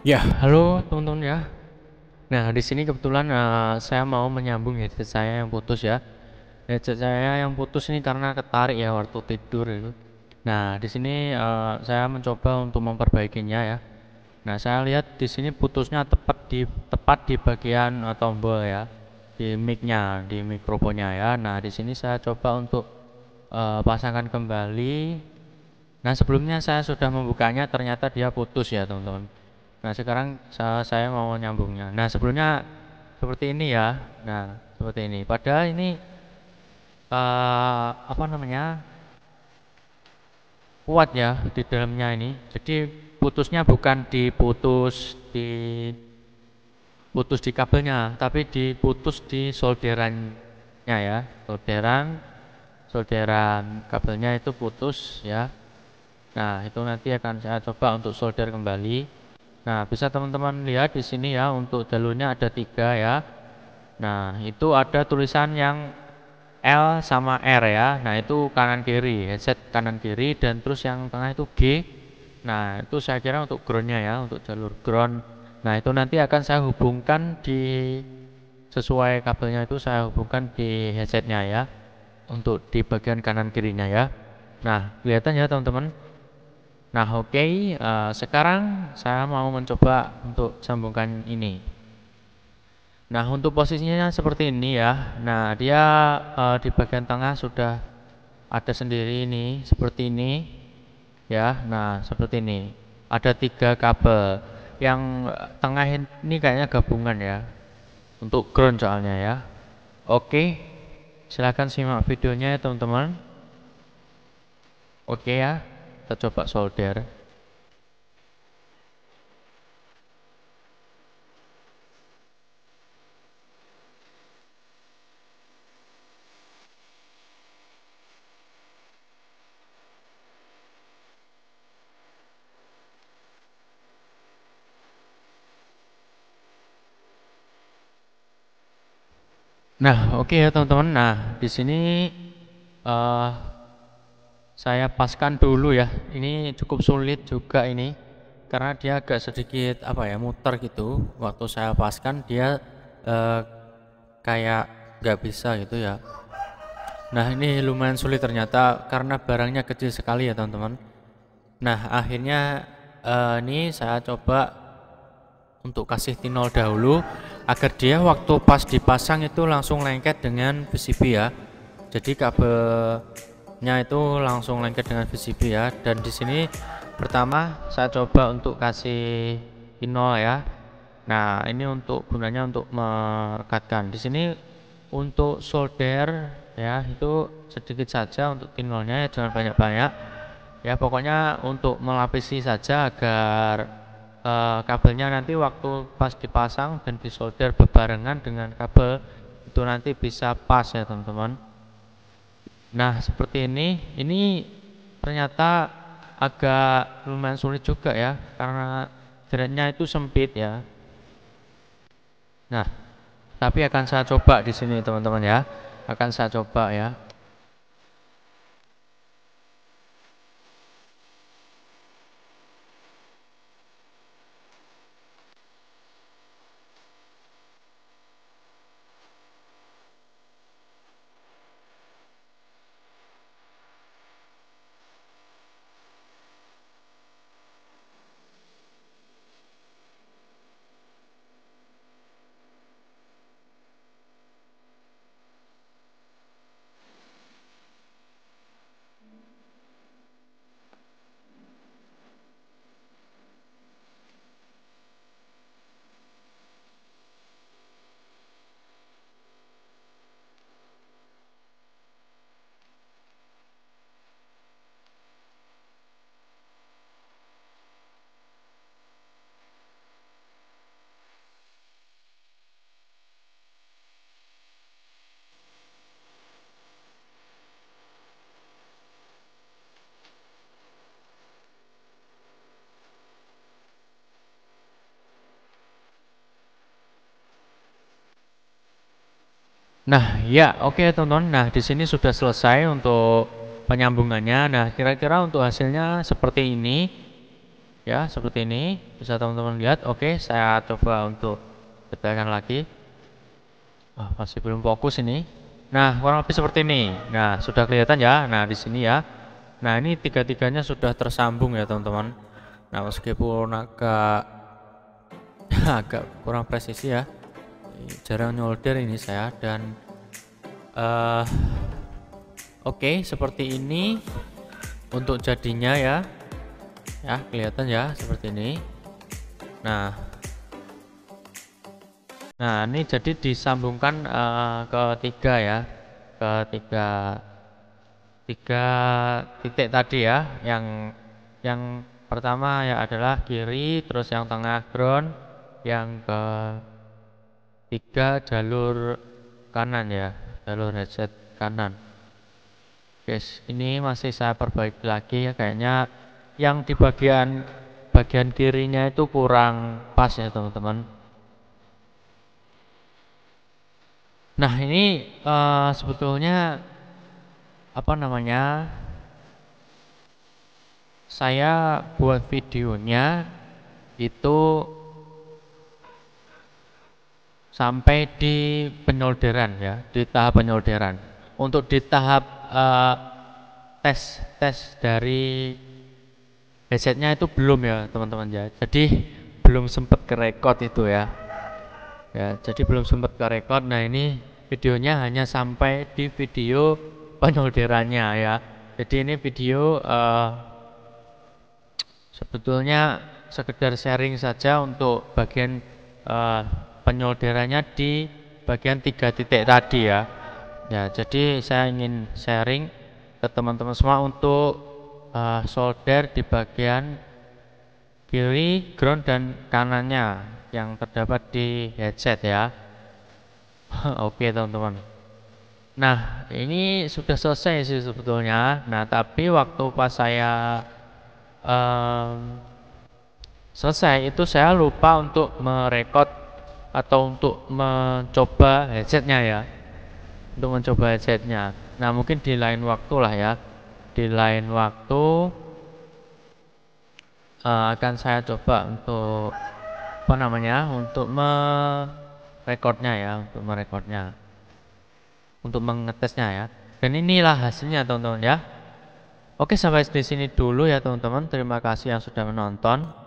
Ya, halo teman-teman ya. Nah, di sini kebetulan uh, saya mau menyambung headset saya yang putus ya. Headset saya yang putus ini karena ketarik ya waktu tidur itu. Nah, di sini uh, saya mencoba untuk memperbaikinya ya. Nah, saya lihat di sini putusnya tepat di tepat di bagian uh, tombol ya, di mic-nya, di mikrofonnya ya. Nah, di sini saya coba untuk uh, pasangkan kembali. Nah, sebelumnya saya sudah membukanya ternyata dia putus ya, teman-teman. Nah, sekarang saya mau nyambungnya. Nah, sebelumnya seperti ini ya. Nah, seperti ini. Padahal ini uh, apa namanya? kuat ya di dalamnya ini. Jadi putusnya bukan diputus di putus di kabelnya, tapi diputus di solderannya ya. Solderan solderan kabelnya itu putus ya. Nah, itu nanti akan saya coba untuk solder kembali. Nah, bisa teman-teman lihat di sini ya untuk jalurnya ada tiga ya. Nah, itu ada tulisan yang L sama R ya. Nah, itu kanan kiri, headset kanan kiri dan terus yang tengah itu G. Nah, itu saya kira untuk groundnya ya, untuk jalur ground. Nah, itu nanti akan saya hubungkan di sesuai kabelnya itu saya hubungkan di headsetnya ya untuk di bagian kanan kirinya ya. Nah, kelihatan ya teman-teman. Nah, oke, okay, uh, eh, sekarang saya mau mencoba untuk sambungkan ini. Nah, untuk posisinya seperti ini ya. Nah, dia uh, di bagian tengah sudah ada sendiri ini, seperti ini ya. Nah, seperti ini. Ada tiga kabel. Yang tengah ini kayaknya gabungan ya. Untuk ground soalnya ya. Oke, okay, silahkan simak videonya ya teman-teman. Oke okay, ya kita coba solder Nah, oke okay ya teman-teman. Nah, di sini uh, saya paskan dulu ya ini cukup sulit juga ini karena dia agak sedikit apa ya muter gitu waktu saya paskan dia eh, kayak nggak bisa gitu ya nah ini lumayan sulit ternyata karena barangnya kecil sekali ya teman-teman nah akhirnya eh, ini saya coba untuk kasih tinol dahulu agar dia waktu pas dipasang itu langsung lengket dengan PCB ya jadi kabel nya itu langsung lengket dengan VCB ya dan di sini pertama saya coba untuk kasih pinol ya nah ini untuk gunanya untuk merekatkan di sini untuk solder ya itu sedikit saja untuk pinolnya ya jangan banyak-banyak ya pokoknya untuk melapisi saja agar uh, kabelnya nanti waktu pas dipasang dan disolder berbarengan dengan kabel itu nanti bisa pas ya teman-teman Nah, seperti ini, ini ternyata agak lumayan sulit juga ya, karena jaraknya itu sempit ya. Nah, tapi akan saya coba di sini teman-teman ya, akan saya coba ya. Nah, ya, oke okay, teman-teman. Nah, di sini sudah selesai untuk penyambungannya. Nah, kira-kira untuk hasilnya seperti ini. Ya, seperti ini. Bisa teman-teman lihat. Oke, okay, saya coba untuk detailkan lagi. Oh, masih belum fokus ini. Nah, kurang lebih seperti ini. Nah, sudah kelihatan ya. Nah, di sini ya. Nah, ini tiga-tiganya sudah tersambung ya, teman-teman. Nah, meskipun agak agak kurang presisi ya jarang nyolder ini saya dan uh, oke okay, seperti ini untuk jadinya ya ya kelihatan ya seperti ini nah nah ini jadi disambungkan uh, eh, ke tiga ya ke tiga tiga titik tadi ya yang yang pertama ya adalah kiri terus yang tengah ground yang ke tiga jalur kanan ya jalur headset kanan guys ini masih saya perbaiki lagi ya kayaknya yang di bagian bagian kirinya itu kurang pas ya teman-teman nah ini uh, sebetulnya apa namanya saya buat videonya itu sampai di penyolderan ya, di tahap penyolderan. Untuk di tahap uh, tes tes dari headsetnya itu belum ya teman-teman ya. Jadi belum sempat ke record itu ya. Ya, jadi belum sempat ke record. Nah ini videonya hanya sampai di video penyolderannya ya. Jadi ini video uh, sebetulnya sekedar sharing saja untuk bagian uh, penyolderannya di bagian tiga titik tadi ya ya jadi saya ingin sharing ke teman-teman semua untuk uh, solder di bagian kiri ground dan kanannya yang terdapat di headset ya oke okay, teman-teman nah ini sudah selesai sih sebetulnya nah tapi waktu pas saya um, selesai itu saya lupa untuk merekod atau untuk mencoba headsetnya ya untuk mencoba headsetnya nah mungkin di lain waktu lah ya di lain waktu uh, akan saya coba untuk apa namanya untuk merekodnya ya untuk merekodnya untuk mengetesnya ya dan inilah hasilnya teman-teman ya oke sampai di sini dulu ya teman-teman terima kasih yang sudah menonton